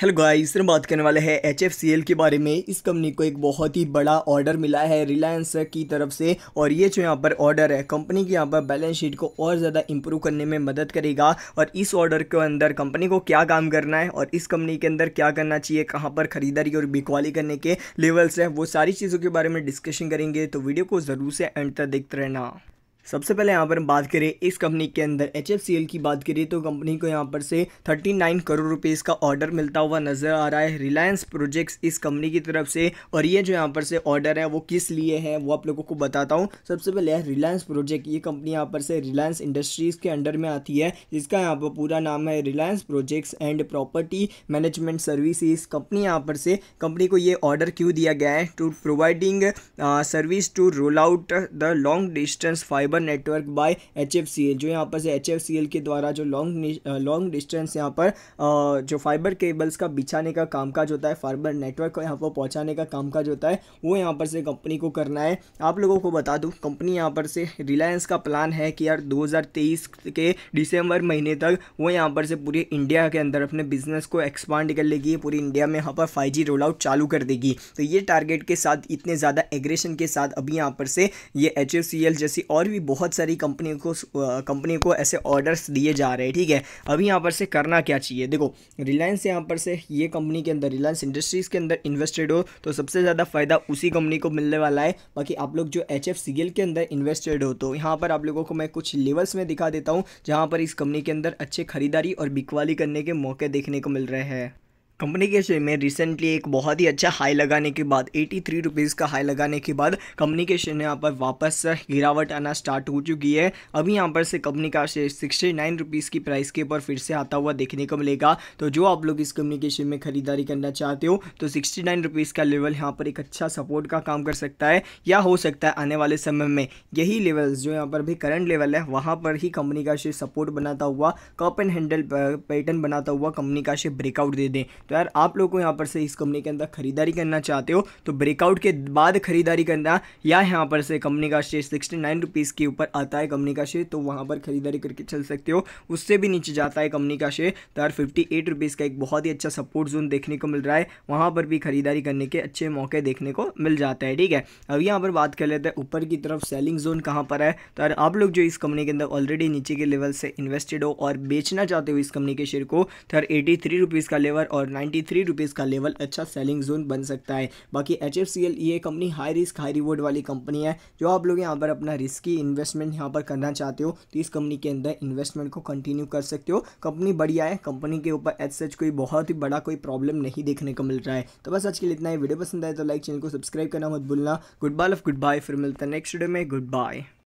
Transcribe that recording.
hello guys हम बात करने वाले हैं एच के बारे में इस कंपनी को एक बहुत ही बड़ा ऑर्डर मिला है रिलायंस की तरफ से और ये जो यहाँ पर ऑर्डर है कंपनी की यहाँ पर बैलेंस शीट को और ज़्यादा इंप्रूव करने में मदद करेगा और इस ऑर्डर के अंदर कंपनी को क्या काम करना है और इस कंपनी के अंदर क्या करना चाहिए कहाँ पर खरीदारी और बिकवाली करने के लेवल्स हैं वो सारी चीज़ों के बारे में डिस्कशन करेंगे तो वीडियो को ज़रूर से एंड तक देखते रहना सबसे पहले यहाँ पर हम बात करें इस कंपनी के अंदर एच की बात करें तो कंपनी को यहाँ पर से 39 करोड़ रुपए इसका ऑर्डर मिलता हुआ नज़र आ रहा है रिलायंस प्रोजेक्ट्स इस कंपनी की तरफ से और ये जो यहाँ पर से ऑर्डर है वो किस लिए है वो आप लोगों को बताता हूँ सबसे पहले है रिलायंस प्रोजेक्ट ये कंपनी यहाँ पर से रिलायंस इंडस्ट्रीज़ के अंडर में आती है जिसका यहाँ पर पूरा नाम है Reliance projects and property management services company यहाँ पर से कंपनी को ये ऑर्डर क्यों दिया गया है to providing service to roll out the long distance fibre fibre network by H जो यहाँ पर से एच के द्वारा जो लॉन्ग लॉन्ग डिस्टेंस यहाँ पर जो फाइबर केबल्स का बिछाने का कामकाज होता है फाइबर नेटवर्क को यहाँ पर पहुँचाने का कामकाज होता है वो यहाँ पर से कंपनी को करना है आप लोगों को बता दूँ कंपनी यहाँ पर से रिलायंस का प्लान है कि यार 2023 के दिसंबर महीने तक वो यहाँ पर से पूरे इंडिया के अंदर अपने बिजनेस को एक्सपांड कर लेगी पूरी इंडिया में यहाँ पर फाइव जी रोल आउट चालू कर देगी तो ये टारगेट के साथ इतने ज़्यादा एग्रेशन के साथ अभी यहाँ पर से ये एच जैसी और भी बहुत सारी कंपनी को कंपनी को ऐसे ऑर्डर्स दिए जा रहे हैं ठीक है अभी यहाँ पर से करना क्या चाहिए देखो रिलायंस यहाँ पर से ये कंपनी के अंदर रिलायंस इंडस्ट्रीज़ के अंदर इन्वेस्टेड हो तो सबसे ज़्यादा फ़ायदा उसी कंपनी को मिलने वाला है बाकी आप लोग जो एच के अंदर इन्वेस्टेड हो तो यहाँ पर आप लोगों को मैं कुछ लेवल्स में दिखा देता हूँ जहाँ पर इस कंपनी के अंदर अच्छे खरीदारी और बिकवाली करने के मौके देखने को मिल रहे हैं कंपनी के शेयर में रिसेंटली एक बहुत ही अच्छा हाई लगाने के बाद एटी थ्री रुपीज़ का हाई लगाने के बाद कंपनी के शेयर यहाँ पर वापस गिरावट आना स्टार्ट हो चुकी है अभी यहाँ पर से कंपनी का शेयर सिक्सटी नाइन रुपीज़ की प्राइस के ऊपर फिर से आता हुआ देखने को मिलेगा तो जो आप लोग इस कंपनी के शेयर में खरीदारी करना चाहते हो तो सिक्सटी नाइन रुपीज़ का लेवल यहाँ पर एक अच्छा सपोर्ट का काम कर सकता है या हो सकता है आने वाले समय में यही लेवल जो यहाँ पर भी करंट लेवल है वहाँ पर ही कंपनी का शेयर सपोर्ट बनाता हुआ कप एंड हैंडल पैटर्न बनाता हुआ कंपनी का शेयर ब्रेकआउट दे दें तो यार आप लोग को यहाँ पर से इस कंपनी के अंदर खरीदारी करना चाहते हो तो ब्रेकआउट के बाद खरीदारी करना या यहाँ पर से कंपनी का शेयर सिक्सटी नाइन रुपीज़ के ऊपर आता है कंपनी का शेयर तो वहाँ पर खरीदारी करके चल सकते हो उससे भी नीचे जाता है कंपनी का शेयर तो यार फिफ्टी एट रुपीज़ का एक बहुत ही अच्छा सपोर्ट जोन देखने को मिल रहा है वहाँ पर भी खरीदारी करने के अच्छे मौके देखने को मिल जाता है ठीक है अब यहाँ पर बात कर लेते हैं ऊपर की तरफ सेलिंग जोन कहाँ पर है तो यार आप लोग जो इस कंपनी के अंदर ऑलरेडी नीचे के लेवल से इन्वेस्टेड हो और बेचना चाहते हो इस कंपनी के शेयर को तो यार एटी थ्री रुपीज़ का लेवल और नाइन्टी थ्री रुपीज़ का लेवल अच्छा सेलिंग जोन बन सकता है बाकी एच एफ सी एल ये company high risk high reward वाली कंपनी है जो आप लोग यहाँ पर अपना रिस्की इन्वेस्टमेंट यहाँ पर करना चाहते हो तो इस कंपनी के अंदर इन्वेस्टमेंट को कंटिन्यू कर सकते हो कंपनी बढ़िया है कंपनी के ऊपर एच सच कोई बहुत ही बड़ा कोई प्रॉब्लम नहीं देखने को मिल रहा है तो बस आज के लिए इतना ही वीडियो पसंद आए तो लाइक चैनल को सब्सक्राइब करना मत भूलना गुड बाय गुड बाय फिर मिलता है नेक्स्ट वीडियो में गुड बाय